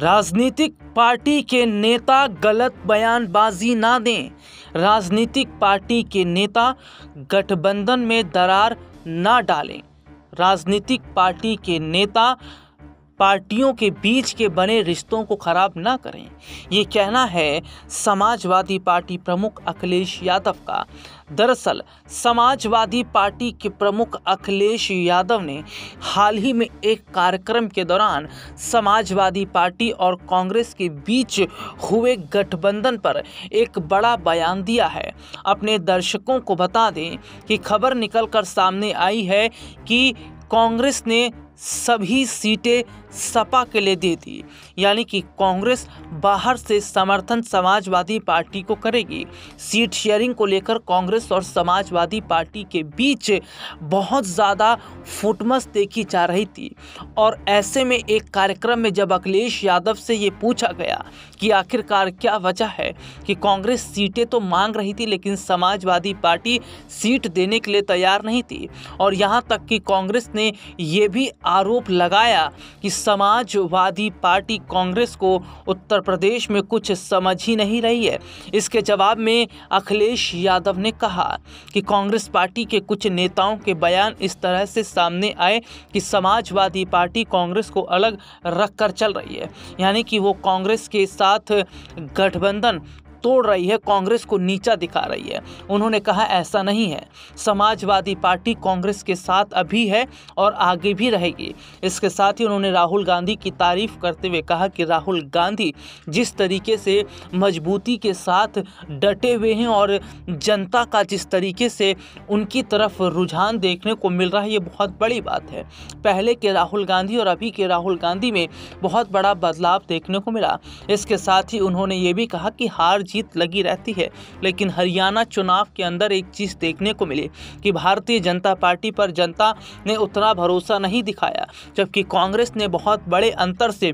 राजनीतिक पार्टी के नेता गलत बयानबाजी ना दें राजनीतिक पार्टी के नेता गठबंधन में दरार ना डालें राजनीतिक पार्टी के नेता पार्टियों के बीच के बने रिश्तों को खराब ना करें ये कहना है समाजवादी पार्टी प्रमुख अखिलेश यादव का दरअसल समाजवादी पार्टी के प्रमुख अखिलेश यादव ने हाल ही में एक कार्यक्रम के दौरान समाजवादी पार्टी और कांग्रेस के बीच हुए गठबंधन पर एक बड़ा बयान दिया है अपने दर्शकों को बता दें कि खबर निकलकर सामने आई है कि कांग्रेस ने सभी सीटें सपा के लिए दे दी यानी कि कांग्रेस बाहर से समर्थन समाजवादी पार्टी को करेगी सीट शेयरिंग को लेकर कांग्रेस और समाजवादी पार्टी के बीच बहुत ज़्यादा फुटमस देखी जा रही थी और ऐसे में एक कार्यक्रम में जब अखिलेश यादव से ये पूछा गया कि आखिरकार क्या वजह है कि कांग्रेस सीटें तो मांग रही थी लेकिन समाजवादी पार्टी सीट देने के लिए तैयार नहीं थी और यहाँ तक कि कांग्रेस ने यह भी आरोप लगाया कि समाजवादी पार्टी कांग्रेस को उत्तर प्रदेश में कुछ समझ ही नहीं रही है इसके जवाब में अखिलेश यादव ने कहा कि कांग्रेस पार्टी के कुछ नेताओं के बयान इस तरह से सामने आए कि समाजवादी पार्टी कांग्रेस को अलग रख कर चल रही है यानी कि वो कांग्रेस के साथ गठबंधन तोड़ रही है कांग्रेस को नीचा दिखा रही है उन्होंने कहा ऐसा नहीं है समाजवादी पार्टी कांग्रेस के साथ अभी है और आगे भी रहेगी इसके साथ ही उन्होंने राहुल गांधी की तारीफ करते हुए कहा कि राहुल गांधी जिस तरीके से मजबूती के साथ डटे हुए हैं और जनता का जिस तरीके से उनकी तरफ रुझान देखने को मिल रहा है ये बहुत बड़ी बात है पहले के राहुल गांधी और अभी के राहुल गांधी में बहुत बड़ा बदलाव देखने को मिला इसके साथ ही उन्होंने ये भी कहा कि हार जीत लगी रहती है लेकिन हरियाणा चुनाव के अंदर एक चीज़ देखने को मिली कि भारतीय जनता पार्टी पर जनता ने उतना भरोसा नहीं दिखाया जबकि कांग्रेस ने बहुत बड़े अंतर से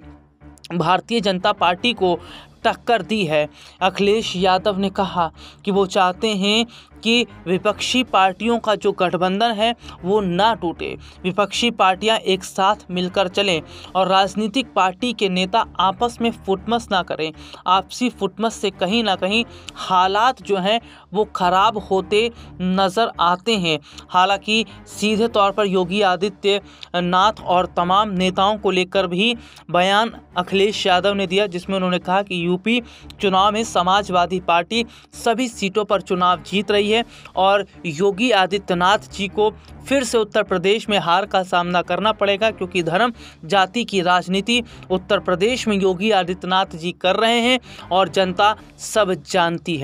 भारतीय जनता पार्टी को टक्कर दी है अखिलेश यादव ने कहा कि वो चाहते हैं कि विपक्षी पार्टियों का जो गठबंधन है वो ना टूटे विपक्षी पार्टियां एक साथ मिलकर चलें और राजनीतिक पार्टी के नेता आपस में फुटमस ना करें आपसी फुटमस से कहीं ना कहीं हालात जो हैं वो ख़राब होते नज़र आते हैं हालांकि सीधे तौर पर योगी आदित्यनाथ और तमाम नेताओं को लेकर भी बयान अखिलेश यादव ने दिया जिसमें उन्होंने कहा कि यू यूपी चुनाव में समाजवादी पार्टी सभी सीटों पर चुनाव जीत रही है और योगी आदित्यनाथ जी को फिर से उत्तर प्रदेश में हार का सामना करना पड़ेगा क्योंकि धर्म जाति की राजनीति उत्तर प्रदेश में योगी आदित्यनाथ जी कर रहे हैं और जनता सब जानती है